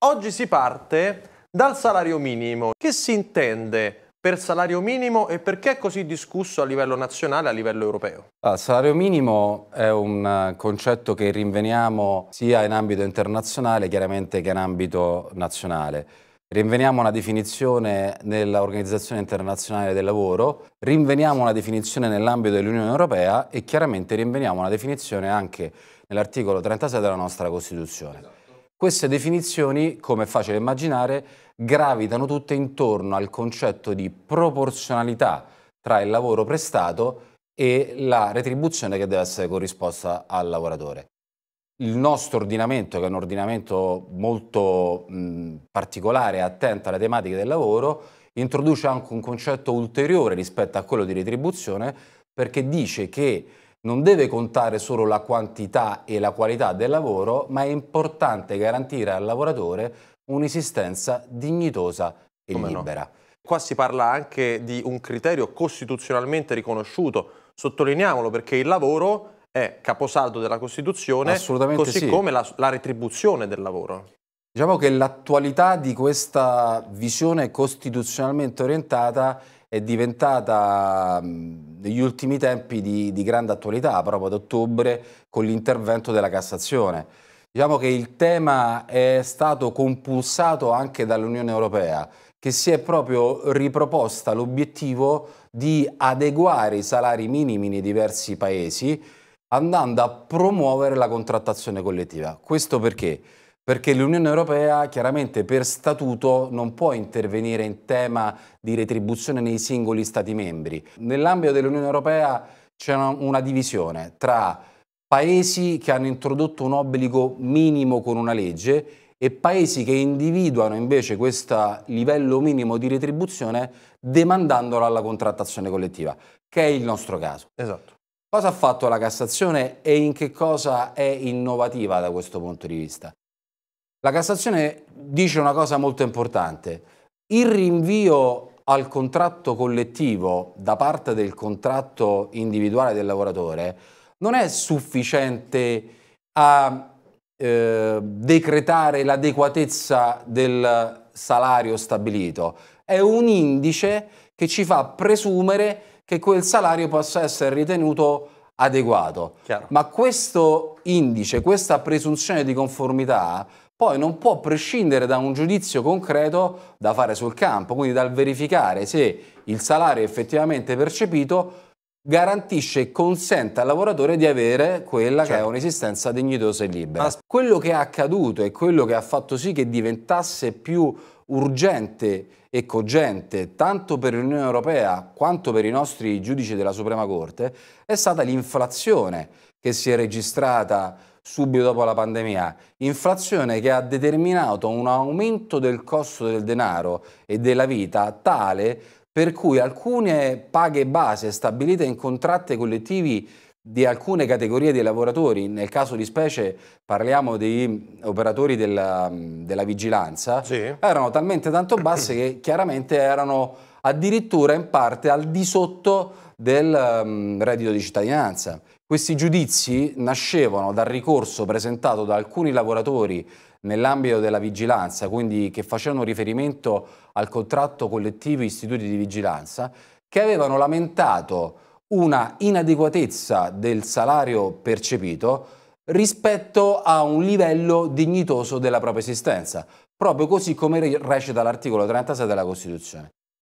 Oggi si parte dal salario minimo. Che si intende per salario minimo e perché è così discusso a livello nazionale a livello europeo? Il ah, salario minimo è un eh, concetto che rinveniamo sia in ambito internazionale chiaramente che in ambito nazionale. Rinveniamo una definizione nell'Organizzazione Internazionale del Lavoro, rinveniamo una definizione nell'ambito dell'Unione Europea e chiaramente rinveniamo una definizione anche nell'articolo 36 della nostra Costituzione. Queste definizioni, come è facile immaginare, gravitano tutte intorno al concetto di proporzionalità tra il lavoro prestato e la retribuzione che deve essere corrisposta al lavoratore. Il nostro ordinamento, che è un ordinamento molto mh, particolare e attento alle tematiche del lavoro, introduce anche un concetto ulteriore rispetto a quello di retribuzione perché dice che non deve contare solo la quantità e la qualità del lavoro, ma è importante garantire al lavoratore un'esistenza dignitosa e Come libera. No. Qua si parla anche di un criterio costituzionalmente riconosciuto, sottolineiamolo perché il lavoro è caposaldo della Costituzione, così sì. come la, la retribuzione del lavoro. Diciamo che l'attualità di questa visione costituzionalmente orientata è diventata negli ultimi tempi di, di grande attualità, proprio ad ottobre, con l'intervento della Cassazione. Diciamo che il tema è stato compulsato anche dall'Unione Europea, che si è proprio riproposta l'obiettivo di adeguare i salari minimi nei diversi paesi, andando a promuovere la contrattazione collettiva. Questo perché? perché l'Unione Europea chiaramente per statuto non può intervenire in tema di retribuzione nei singoli Stati membri. Nell'ambito dell'Unione Europea c'è una divisione tra paesi che hanno introdotto un obbligo minimo con una legge e paesi che individuano invece questo livello minimo di retribuzione demandandolo alla contrattazione collettiva, che è il nostro caso. Esatto. Cosa ha fatto la Cassazione e in che cosa è innovativa da questo punto di vista? La Cassazione dice una cosa molto importante. Il rinvio al contratto collettivo da parte del contratto individuale del lavoratore non è sufficiente a eh, decretare l'adeguatezza del salario stabilito, è un indice che ci fa presumere che quel salario possa essere ritenuto adeguato. Chiaro. Ma questo indice, questa presunzione di conformità poi non può prescindere da un giudizio concreto da fare sul campo, quindi dal verificare se il salario effettivamente percepito garantisce e consente al lavoratore di avere quella certo. che è certo. un'esistenza dignitosa e libera. Quello che è accaduto e quello che ha fatto sì che diventasse più urgente e cogente tanto per l'Unione Europea quanto per i nostri giudici della Suprema Corte è stata l'inflazione che si è registrata subito dopo la pandemia, inflazione che ha determinato un aumento del costo del denaro e della vita tale per cui alcune paghe base stabilite in contratti collettivi di alcune categorie di lavoratori, nel caso di specie parliamo di operatori della, della vigilanza, sì. erano talmente tanto basse che chiaramente erano addirittura in parte al di sotto del um, reddito di cittadinanza. Questi giudizi nascevano dal ricorso presentato da alcuni lavoratori nell'ambito della vigilanza, quindi che facevano riferimento al contratto collettivo istituti di vigilanza, che avevano lamentato una inadeguatezza del salario percepito rispetto a un livello dignitoso della propria esistenza, proprio così come recita l'articolo 36 della Costituzione.